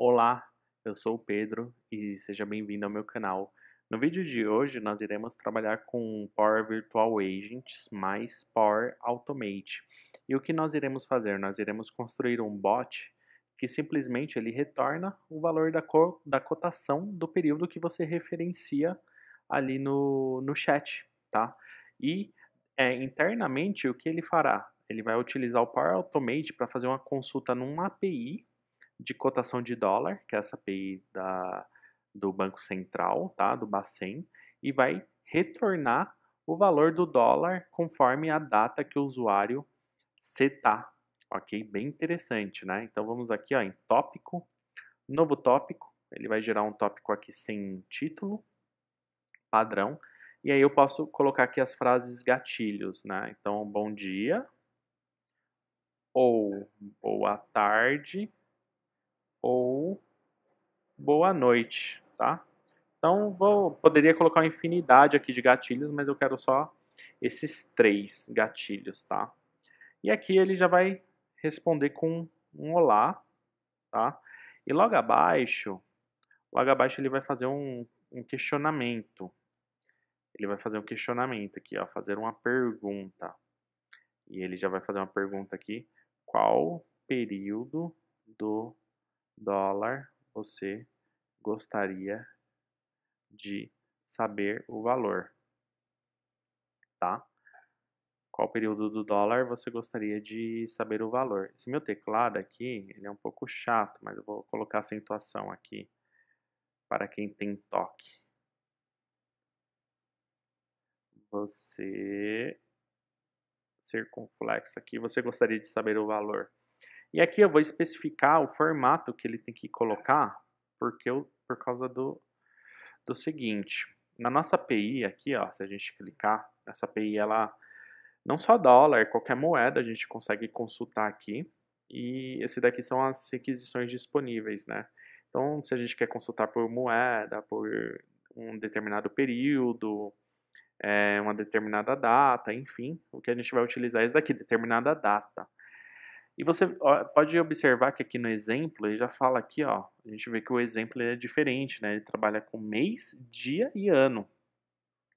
Olá, eu sou o Pedro e seja bem-vindo ao meu canal. No vídeo de hoje nós iremos trabalhar com Power Virtual Agents mais Power Automate. E o que nós iremos fazer? Nós iremos construir um bot que simplesmente ele retorna o valor da, co da cotação do período que você referencia ali no, no chat, tá? E é, internamente o que ele fará? Ele vai utilizar o Power Automate para fazer uma consulta numa API de cotação de dólar, que é essa API da, do Banco Central, tá? do Bacen, e vai retornar o valor do dólar conforme a data que o usuário setar. Ok? Bem interessante, né? Então vamos aqui ó, em tópico, novo tópico, ele vai gerar um tópico aqui sem título, padrão, e aí eu posso colocar aqui as frases gatilhos, né? Então, bom dia, ou boa tarde, ou boa noite, tá? Então, vou, poderia colocar uma infinidade aqui de gatilhos, mas eu quero só esses três gatilhos, tá? E aqui ele já vai responder com um olá, tá? E logo abaixo, logo abaixo ele vai fazer um, um questionamento. Ele vai fazer um questionamento aqui, ó, fazer uma pergunta. E ele já vai fazer uma pergunta aqui, qual período do dólar você gostaria de saber o valor, tá? Qual período do dólar você gostaria de saber o valor? Esse meu teclado aqui, ele é um pouco chato, mas eu vou colocar a acentuação aqui para quem tem toque. Você circunflexo aqui, você gostaria de saber o valor. E aqui eu vou especificar o formato que ele tem que colocar, porque eu, por causa do, do seguinte. Na nossa API aqui, ó, se a gente clicar, essa API ela não só dólar, qualquer moeda a gente consegue consultar aqui. E esse daqui são as requisições disponíveis, né? Então, se a gente quer consultar por moeda, por um determinado período, é, uma determinada data, enfim, o que a gente vai utilizar é isso daqui, determinada data. E você pode observar que aqui no exemplo, ele já fala aqui, ó, a gente vê que o exemplo é diferente, né? Ele trabalha com mês, dia e ano.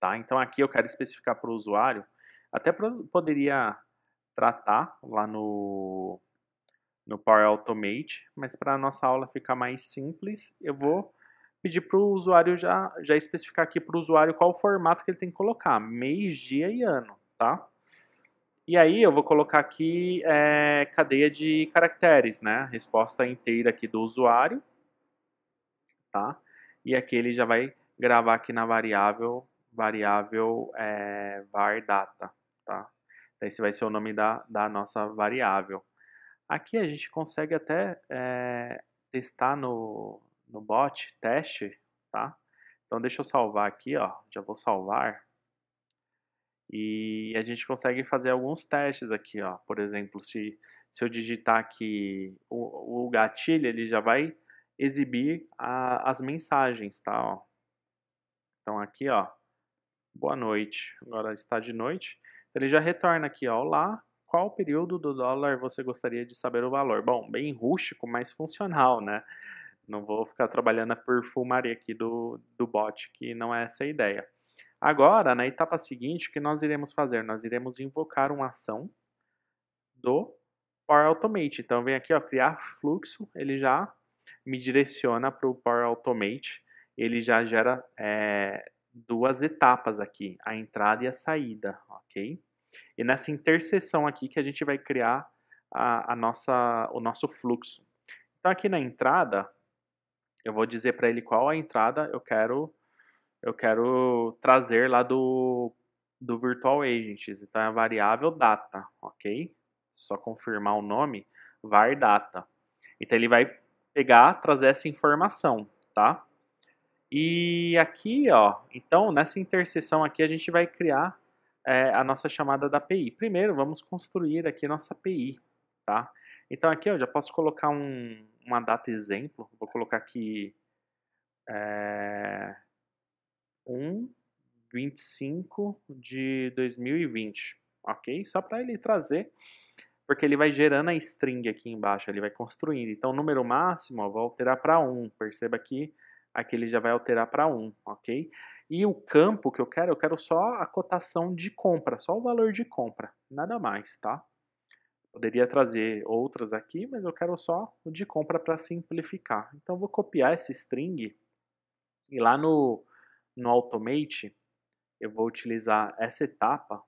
Tá? Então aqui eu quero especificar para o usuário, até poderia tratar lá no, no Power Automate, mas para a nossa aula ficar mais simples, eu vou pedir para o usuário já, já especificar aqui para o usuário qual o formato que ele tem que colocar, mês, dia e ano, tá? E aí eu vou colocar aqui é, cadeia de caracteres, né? Resposta inteira aqui do usuário, tá? E aqui ele já vai gravar aqui na variável, variável é, var data, tá? Então, esse vai ser o nome da, da nossa variável. Aqui a gente consegue até é, testar no, no bot, teste, tá? Então deixa eu salvar aqui, ó. Já vou salvar. E a gente consegue fazer alguns testes aqui, ó. Por exemplo, se, se eu digitar aqui o, o gatilho, ele já vai exibir a, as mensagens, tá? Ó. Então aqui, ó, boa noite. Agora está de noite. Ele já retorna aqui, ó, olá. Qual período do dólar você gostaria de saber o valor? Bom, bem rústico, mas funcional, né? Não vou ficar trabalhando a perfumaria aqui do, do bot, que não é essa a ideia. Agora, na etapa seguinte, o que nós iremos fazer? Nós iremos invocar uma ação do Power Automate. Então, vem aqui, ó, criar fluxo, ele já me direciona para o Power Automate. Ele já gera é, duas etapas aqui, a entrada e a saída, ok? E nessa interseção aqui que a gente vai criar a, a nossa, o nosso fluxo. Então, aqui na entrada, eu vou dizer para ele qual a entrada eu quero eu quero trazer lá do, do Virtual Agents. Então, é a variável data, ok? Só confirmar o nome, var data. Então, ele vai pegar, trazer essa informação, tá? E aqui, ó, então, nessa interseção aqui, a gente vai criar é, a nossa chamada da API. Primeiro, vamos construir aqui a nossa API, tá? Então, aqui, eu já posso colocar um, uma data exemplo. Vou colocar aqui... É, 1, 25 de 2020, ok? Só para ele trazer, porque ele vai gerando a string aqui embaixo, ele vai construindo. Então, o número máximo, ó, vou alterar para 1, perceba que aqui ele já vai alterar para 1, ok? E o campo que eu quero, eu quero só a cotação de compra, só o valor de compra, nada mais, tá? Poderia trazer outras aqui, mas eu quero só o de compra para simplificar. Então, vou copiar esse string e lá no no Automate, eu vou utilizar essa etapa,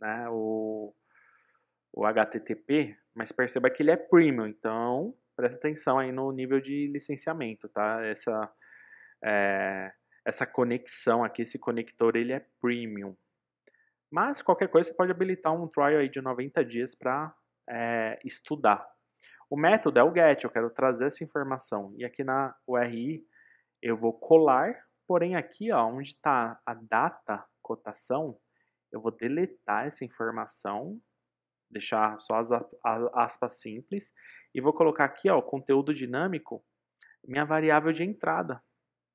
né, o, o HTTP, mas perceba que ele é premium, então presta atenção aí no nível de licenciamento, tá? Essa, é, essa conexão aqui, esse conector, ele é premium. Mas qualquer coisa você pode habilitar um trial aí de 90 dias para é, estudar. O método é o get, eu quero trazer essa informação. E aqui na URI eu vou colar Porém, aqui ó, onde está a data cotação, eu vou deletar essa informação, deixar só as aspas simples, e vou colocar aqui ó, conteúdo dinâmico, minha variável de entrada,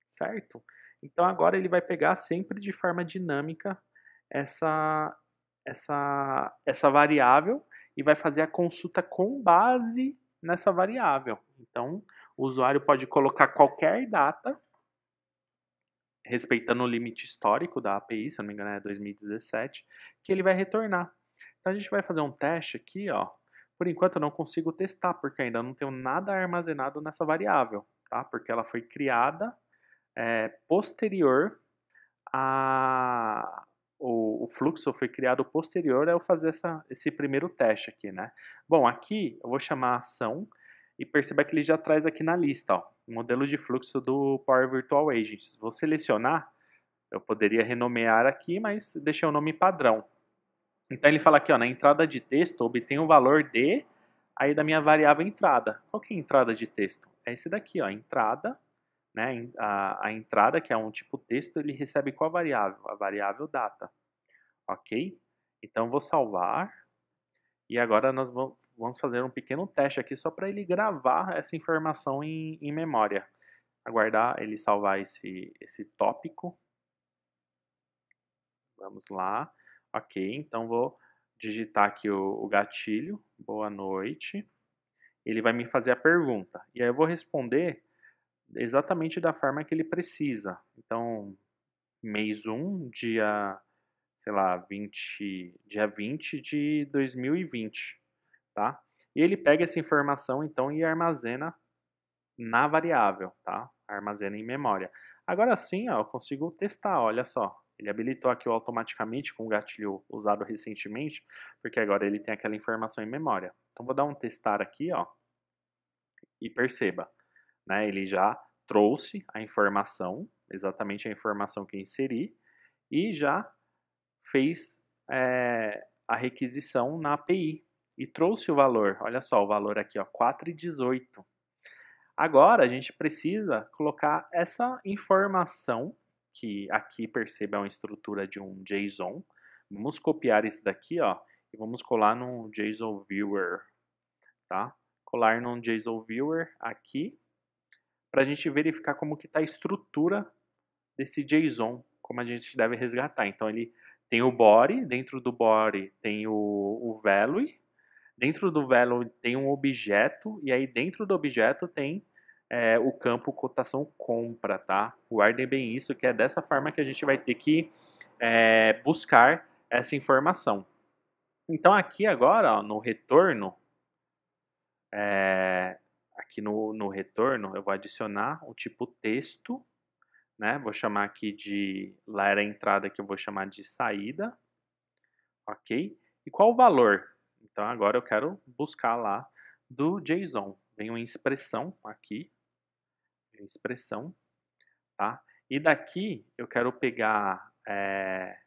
certo? Então agora ele vai pegar sempre de forma dinâmica essa, essa, essa variável e vai fazer a consulta com base nessa variável. Então o usuário pode colocar qualquer data respeitando o limite histórico da API, se não me engano é 2017, que ele vai retornar. Então a gente vai fazer um teste aqui, ó. Por enquanto eu não consigo testar, porque ainda não tenho nada armazenado nessa variável, tá? Porque ela foi criada é, posterior a... O, o fluxo foi criado posterior a eu fazer essa, esse primeiro teste aqui, né? Bom, aqui eu vou chamar a ação e perceba que ele já traz aqui na lista, ó, o modelo de fluxo do Power Virtual Agent. Vou selecionar, eu poderia renomear aqui, mas deixei o nome padrão. Então ele fala aqui, ó, na entrada de texto, obtém o valor de, aí da minha variável entrada. Qual que é a entrada de texto? É esse daqui, ó, entrada, né, a, a entrada, que é um tipo texto, ele recebe qual variável? A variável data, ok? Então vou salvar, e agora nós vamos, vamos fazer um pequeno teste aqui só para ele gravar essa informação em, em memória. Aguardar ele salvar esse, esse tópico. Vamos lá. Ok, então vou digitar aqui o, o gatilho. Boa noite. Ele vai me fazer a pergunta. E aí eu vou responder exatamente da forma que ele precisa. Então, mês 1, dia, sei lá, 20, dia 20 de 2020 tá? E ele pega essa informação então e armazena na variável, tá? Armazena em memória. Agora sim, ó, eu consigo testar, olha só. Ele habilitou aqui automaticamente com o gatilho usado recentemente, porque agora ele tem aquela informação em memória. Então vou dar um testar aqui, ó. E perceba, né, ele já trouxe a informação, exatamente a informação que inseri, e já fez é, a requisição na API, e trouxe o valor. Olha só o valor aqui, ó, 4,18. Agora a gente precisa colocar essa informação que aqui perceba é uma estrutura de um JSON. Vamos copiar isso daqui, ó, e vamos colar no JSON Viewer, tá? Colar no JSON Viewer aqui para a gente verificar como que está a estrutura desse JSON, como a gente deve resgatar. Então ele tem o body, dentro do body tem o, o value, Dentro do value tem um objeto e aí dentro do objeto tem é, o campo cotação compra, tá? Guardem bem isso, que é dessa forma que a gente vai ter que é, buscar essa informação. Então aqui agora, ó, no retorno, é, aqui no, no retorno, eu vou adicionar o tipo texto, né? Vou chamar aqui de, lá era a entrada que eu vou chamar de saída, ok? E qual o valor? Então agora eu quero buscar lá do JSON. Venho em expressão aqui, expressão, tá? E daqui eu quero pegar é,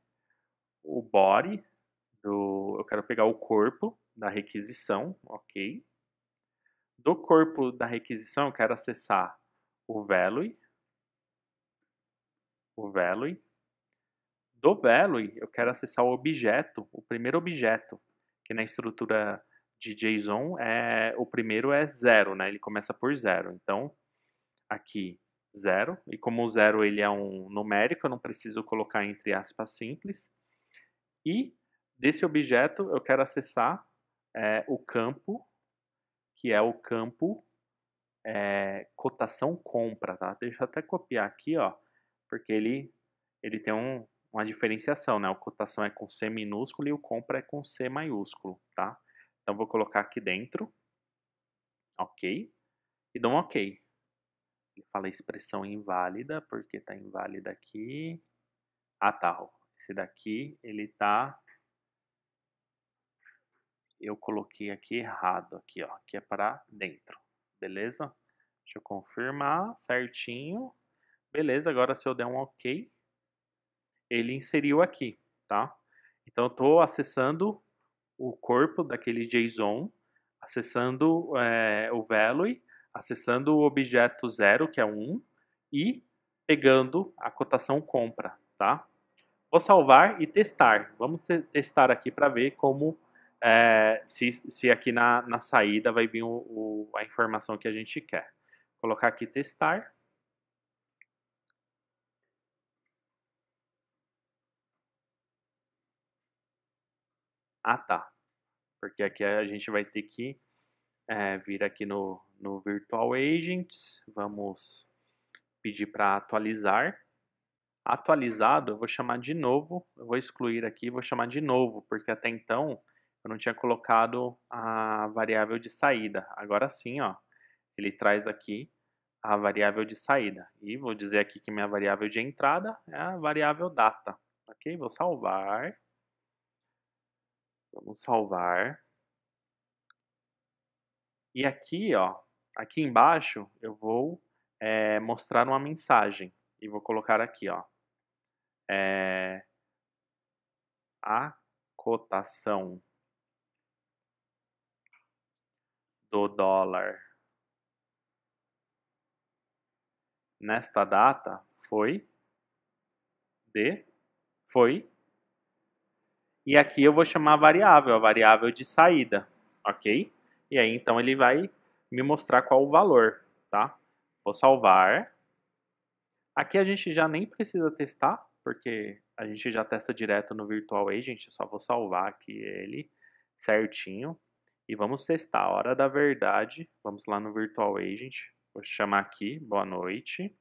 o body, do, eu quero pegar o corpo da requisição, ok? Do corpo da requisição eu quero acessar o value, o value. Do value eu quero acessar o objeto, o primeiro objeto, que na estrutura de JSON é o primeiro é zero, né? Ele começa por zero. Então aqui zero e como o zero ele é um numérico, eu não preciso colocar entre aspas simples. E desse objeto eu quero acessar é, o campo que é o campo é, cotação compra, tá? Deixa eu até copiar aqui, ó, porque ele ele tem um uma diferenciação, né? O cotação é com C minúsculo e o compra é com C maiúsculo, tá? Então vou colocar aqui dentro, ok, e dou um ok. Ele fala expressão inválida, porque tá inválida aqui. Ah, tá, esse daqui, ele tá... Eu coloquei aqui errado, aqui, ó, Que é para dentro, beleza? Deixa eu confirmar certinho. Beleza, agora se eu der um ok, ele inseriu aqui, tá? Então eu estou acessando o corpo daquele JSON, acessando é, o value, acessando o objeto 0, que é 1, um, e pegando a cotação compra, tá? Vou salvar e testar. Vamos te testar aqui para ver como é, se, se aqui na, na saída vai vir o, o, a informação que a gente quer. Vou colocar aqui testar. Ah tá, porque aqui a gente vai ter que é, vir aqui no, no Virtual Agents, vamos pedir para atualizar. Atualizado, eu vou chamar de novo, eu vou excluir aqui, vou chamar de novo, porque até então eu não tinha colocado a variável de saída. Agora sim, ó, ele traz aqui a variável de saída. E vou dizer aqui que minha variável de entrada é a variável data. Ok? Vou salvar. Vamos salvar. E aqui, ó, aqui embaixo, eu vou é, mostrar uma mensagem. E vou colocar aqui, ó. É, a cotação do dólar nesta data foi de foi e aqui eu vou chamar a variável, a variável de saída, ok? E aí então ele vai me mostrar qual o valor, tá? Vou salvar. Aqui a gente já nem precisa testar, porque a gente já testa direto no Virtual Agent, só vou salvar aqui ele certinho. E vamos testar a hora da verdade. Vamos lá no Virtual Agent. Vou chamar aqui, boa noite.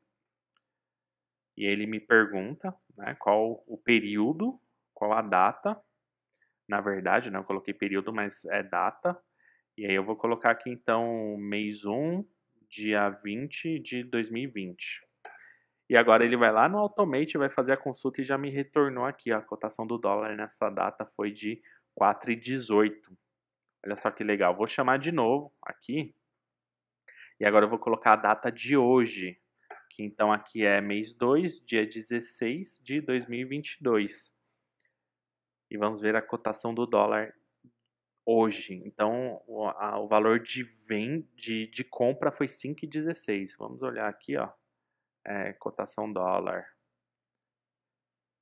E ele me pergunta né, qual o período, qual a data na verdade, né? Eu coloquei período, mas é data. E aí eu vou colocar aqui então mês 1, dia 20 de 2020. E agora ele vai lá no Automate, vai fazer a consulta e já me retornou aqui. a cotação do dólar nessa data foi de 4,18. Olha só que legal. Vou chamar de novo aqui. E agora eu vou colocar a data de hoje. Que então aqui é mês 2, dia 16 de 2022 e vamos ver a cotação do dólar hoje. Então, o, a, o valor de, venda de, de compra foi 5,16. Vamos olhar aqui, ó. É, cotação dólar.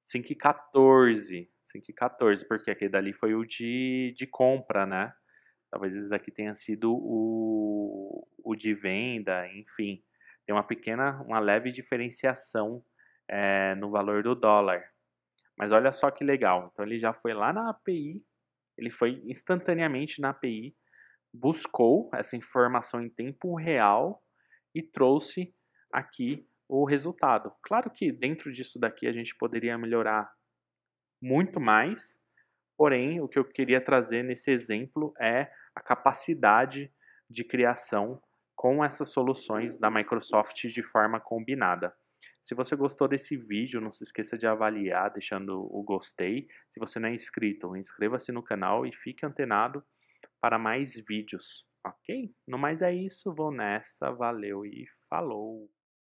5,14. 5,14, porque aquele dali foi o de, de compra, né? Talvez esse daqui tenha sido o, o de venda, enfim. Tem uma pequena, uma leve diferenciação é, no valor do dólar. Mas olha só que legal. Então ele já foi lá na API, ele foi instantaneamente na API, buscou essa informação em tempo real e trouxe aqui o resultado. Claro que dentro disso daqui a gente poderia melhorar muito mais, porém o que eu queria trazer nesse exemplo é a capacidade de criação com essas soluções da Microsoft de forma combinada. Se você gostou desse vídeo, não se esqueça de avaliar deixando o gostei. Se você não é inscrito, inscreva-se no canal e fique antenado para mais vídeos, ok? No mais é isso, vou nessa, valeu e falou!